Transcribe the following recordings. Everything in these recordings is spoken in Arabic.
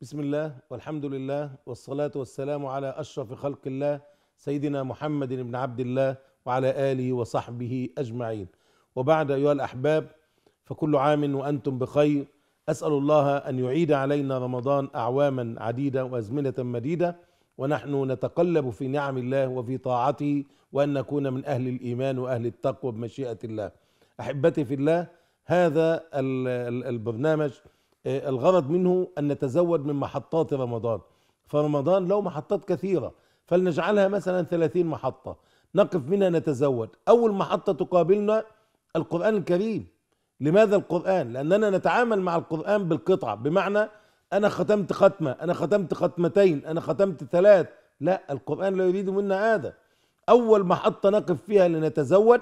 بسم الله والحمد لله والصلاة والسلام على أشرف خلق الله سيدنا محمد بن عبد الله وعلى آله وصحبه أجمعين وبعد أيها الأحباب فكل عام وأنتم بخير أسأل الله أن يعيد علينا رمضان أعواما عديدة وأزمنة مديدة ونحن نتقلب في نعم الله وفي طاعته وأن نكون من أهل الإيمان وأهل التقوى بمشيئة الله أحبتي في الله هذا البرنامج آه، الغرض منه أن نتزود من محطات رمضان فرمضان له محطات كثيرة فلنجعلها مثلا 30 محطة نقف منها نتزود أول محطة تقابلنا القرآن الكريم لماذا القرآن؟ لأننا نتعامل مع القرآن بالقطعة بمعنى أنا ختمت ختمة أنا ختمت ختمتين أنا ختمت ثلاث لا القرآن لا يريد منا هذا أول محطة نقف فيها لنتزود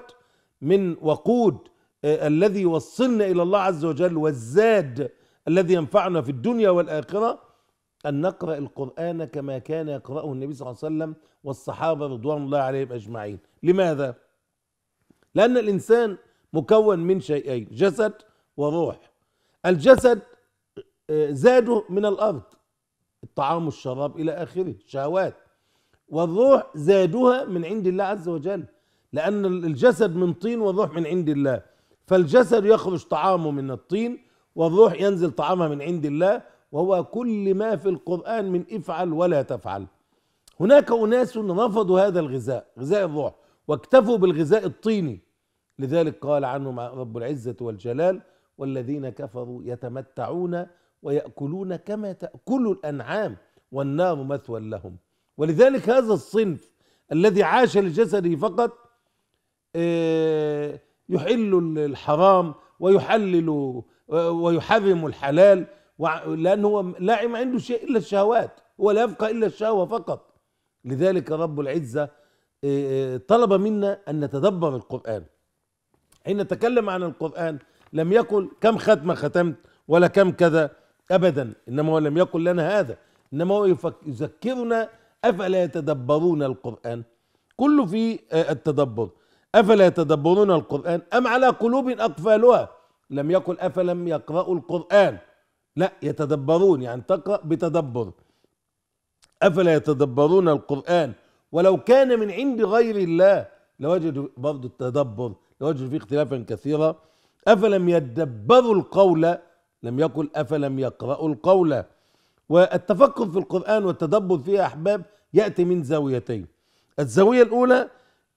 من وقود آه، الذي يوصلنا إلى الله عز وجل والزاد الذي ينفعنا في الدنيا والآخرة أن نقرأ القرآن كما كان يقرأه النبي صلى الله عليه وسلم والصحابة رضوان الله عليهم أجمعين لماذا؟ لأن الإنسان مكون من شيئين جسد وروح الجسد آه، زاده من الأرض الطعام والشراب إلى آخره شهوات والروح زادها من عند الله عز وجل لأن الجسد من طين والروح من عند الله فالجسد يخرج طعامه من الطين والروح ينزل طعامها من عند الله وهو كل ما في القرآن من افعل ولا تفعل هناك أناس رفضوا هذا الغذاء غذاء الروح واكتفوا بالغذاء الطيني لذلك قال عنهم رب العزة والجلال والذين كفروا يتمتعون ويأكلون كما تأكل الأنعام والنار مثوى لهم ولذلك هذا الصنف الذي عاش لجسده فقط آه، يحل الحرام ويحلل ويحرم الحلال لأنه هو لا عنده شيء إلا الشهوات هو لا يبقى إلا الشهوة فقط لذلك رب العزة طلب منا أن نتدبر القرآن حين تكلم عن القرآن لم يقل كم ختمة ختمت ولا كم كذا أبدا إنما هو لم يقل لنا هذا إنما هو يذكرنا أفلا يتدبرون القرآن كله في التدبر أفلا يتدبرون القرآن أم على قلوب أقفالها لم يقل أفلم يقرأوا القرآن لا يتدبرون يعني تقرأ بتدبر أفلا يتدبرون القرآن ولو كان من عند غير الله لوجدوا برضه التدبر لوجدوا فيه اختلافا كثيرا أفلم يدبروا القول لم يقل أفلم يقرأوا القول والتفكر في القرآن والتدبر فيه أحباب يأتي من زاويتين الزاوية الأولى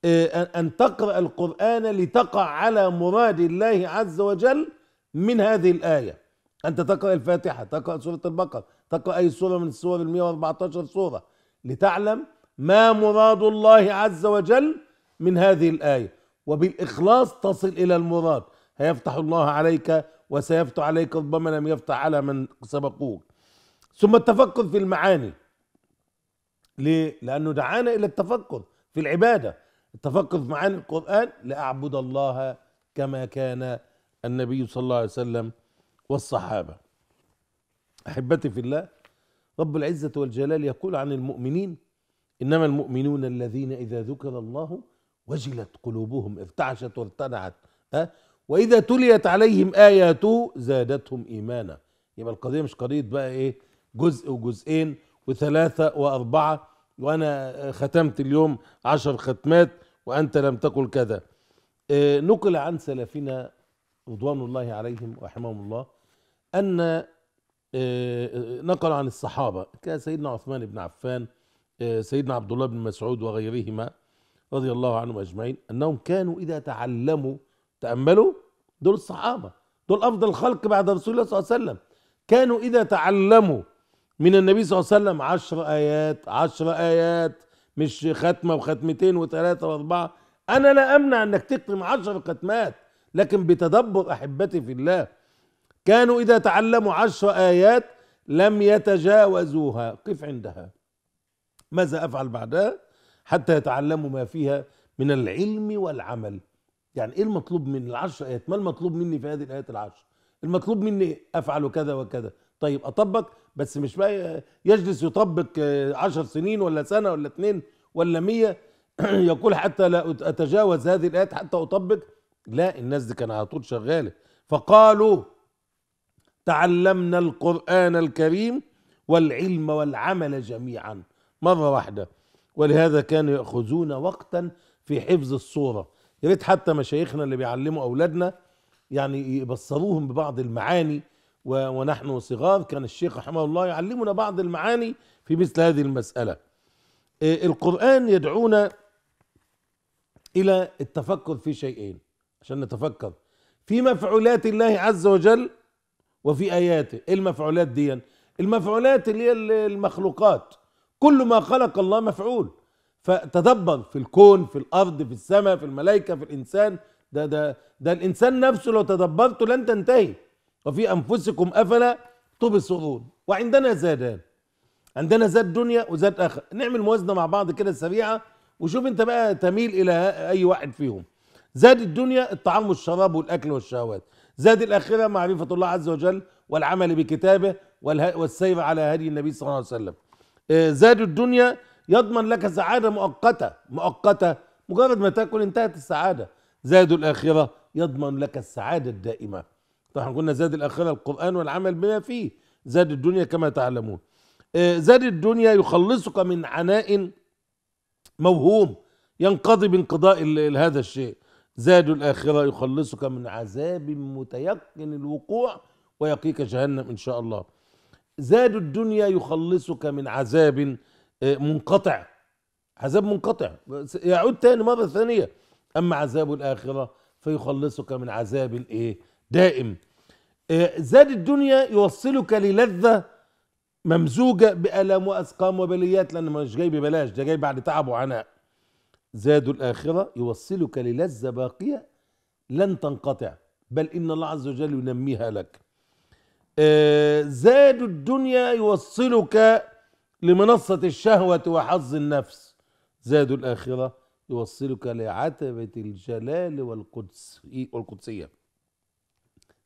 إيه، أن تقرأ القرآن لتقع على مراد الله عز وجل من هذه الآية أنت تقرأ الفاتحة تقرأ سورة البقرة تقرأ أي سورة من السور ال 114 سورة لتعلم ما مراد الله عز وجل من هذه الآية وبالإخلاص تصل إلى المراد هيفتح الله عليك وسيفتح عليك ربما لم يفتح على من سبقوك ثم التفكر في المعاني ليه؟ لأنه دعانا إلى التفكر في العبادة التفقه في معاني القرآن لأعبد الله كما كان النبي صلى الله عليه وسلم والصحابة أحبتي في الله رب العزة والجلال يقول عن المؤمنين إنما المؤمنون الذين إذا ذكر الله وجلت قلوبهم ارتعشت وارتنعت أه؟ وإذا تليت عليهم آياته زادتهم إيمانا يبقى القضية مش قضية بقى إيه جزء وجزئين وثلاثة وأربعة وانا ختمت اليوم عشر ختمات وانت لم تقل كذا آه، نقل عن سلفنا رضوان الله عليهم ورحمهم الله ان آه، آه، نقل عن الصحابه كسيدنا عثمان بن عفان سيدنا عبد الله بن مسعود وغيرهما رضي الله عنهم اجمعين انهم كانوا اذا تعلموا تاملوا دول الصحابه دول افضل الخلق بعد رسول الله صلى الله عليه وسلم كانوا اذا تعلموا من النبي صلى الله عليه وسلم عشر آيات عشر آيات مش ختمة وختمتين وثلاثة وأربعة أنا لا أمنع أنك تختم عشر ختمات لكن بتدبر أحبتي في الله كانوا إذا تعلموا عشر آيات لم يتجاوزوها قف عندها ماذا أفعل بعدها حتى يتعلموا ما فيها من العلم والعمل يعني إيه المطلوب من العشر آيات ما المطلوب مني في هذه الآيات العشر المطلوب مني أفعل كذا وكذا طيب اطبق بس مش بقى يجلس يطبق آه، عشر سنين ولا سنه ولا اثنين ولا مية يقول حتى لا اتجاوز هذه الايات حتى اطبق لا الناس دي كان على طول شغاله فقالوا تعلمنا القران الكريم والعلم والعمل جميعا مره واحده ولهذا كانوا ياخذون وقتا في حفظ الصوره يا ريت حتى مشايخنا اللي بيعلموا اولادنا يعني يبصروهم ببعض المعاني ونحن صغار كان الشيخ رحمه الله يعلمنا بعض المعاني في مثل هذه المسألة إيه، القرآن يدعونا إلى التفكر في شيئين عشان نتفكر في مفعولات الله عز وجل وفي آياته إيه المفعولات دي المفعولات اللي هي المخلوقات كل ما خلق الله مفعول فتدبر في الكون في الأرض في السماء في الملائكة في الإنسان ده ده ده الإنسان نفسه لو تدبرته لن تنتهي وفي أنفسكم أفلا تبصرون وعندنا زادان عندنا زاد دنيا وزاد آخر نعمل موازنة مع بعض كده سريعة وشوف أنت بقى تميل إلى أي واحد فيهم زاد الدنيا الطعام والشراب والأكل والشهوات زاد الآخرة معرفة الله عز وجل والعمل بكتابه والسير على هدي النبي صلى الله عليه وسلم آه، زاد الدنيا يضمن لك سعادة مؤقتة مؤقتة مجرد ما تاكل انتهت السعادة زاد الآخرة يضمن لك السعادة الدائمة طبعا قلنا زاد الآخرة القرآن والعمل بما فيه زاد الدنيا كما تعلمون آه، زاد الدنيا يخلصك من عناء موهوم ينقضي بانقضاء هذا الشيء زاد الآخرة يخلصك من عذاب متيقن الوقوع ويقيك جهنم إن شاء الله زاد الدنيا يخلصك من عذاب آه، منقطع عذاب منقطع يعود تاني مرة ثانية أما عذاب الآخرة فيخلصك من عذاب الإيه دائم آه، زاد الدنيا يوصلك للذة ممزوجة بألم وأسقام وبليات لأنه مش جاي ببلاش ده جاي بعد تعب وعناء زاد الآخرة يوصلك للذة باقية لن تنقطع بل إن الله عز وجل ينميها لك آه، زاد الدنيا يوصلك لمنصة الشهوة وحظ النفس زاد الآخرة يوصلك لعتبة الجلال والقدس والقدسية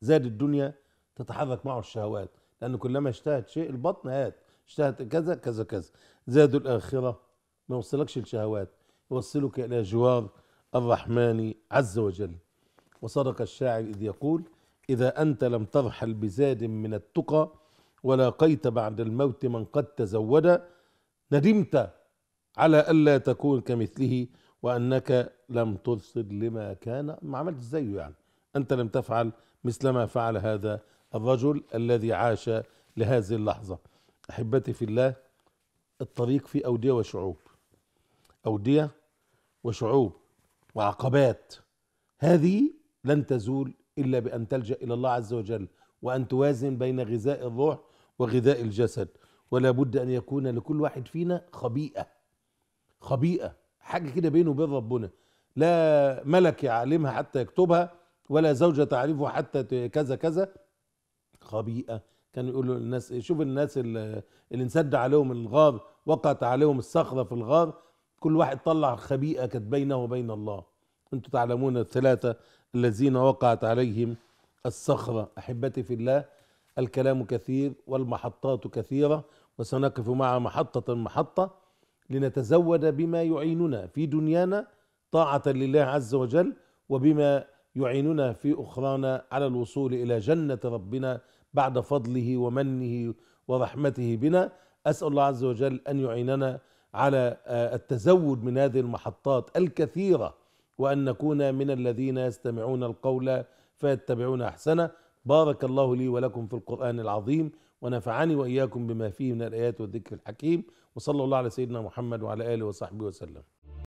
زاد الدنيا تتحرك معه الشهوات لأن كلما اشتهت شيء البطن هات اشتهت كذا كذا كذا زاد الآخرة ما يوصلكش الشهوات يوصلك إلى جوار الرحمن عز وجل وصدق الشاعر إذ يقول إذا أنت لم ترحل بزاد من التقى ولاقيت بعد الموت من قد تزود ندمت على ألا تكون كمثله وأنك لم ترصد لما كان ما عملتش زيه يعني أنت لم تفعل مثلما فعل هذا الرجل الذي عاش لهذه اللحظة أحبتي في الله الطريق في أودية وشعوب أودية وشعوب وعقبات هذه لن تزول إلا بأن تلجأ إلى الله عز وجل وأن توازن بين غذاء الروح وغذاء الجسد ولا بد أن يكون لكل واحد فينا خبيئة خبيئة حاجة كده بينه وبين ربنا لا ملك يعلمها حتى يكتبها ولا زوجة تعرفه حتى كذا كذا خبيئة كانوا يقولوا الناس إيه، شوف الناس اللي انسد عليهم الغار وقعت عليهم الصخرة في الغار كل واحد طلع خبيئة كانت بينه وبين الله انتم تعلمون الثلاثة الذين وقعت عليهم الصخرة أحبتي في الله الكلام كثير والمحطات كثيرة وسنقف مع محطة محطة لنتزود بما يعيننا في دنيانا طاعة لله عز وجل وبما يعيننا في أخرانا على الوصول إلى جنة ربنا بعد فضله ومنه ورحمته بنا أسأل الله عز وجل أن يعيننا على آه، التزود من هذه المحطات الكثيرة وأن نكون من الذين يستمعون القول فيتبعون أحسنه بارك الله لي ولكم في القرآن العظيم ونفعني وإياكم بما فيه من الآيات والذكر الحكيم وصلى الله على سيدنا محمد وعلى آله وصحبه وسلم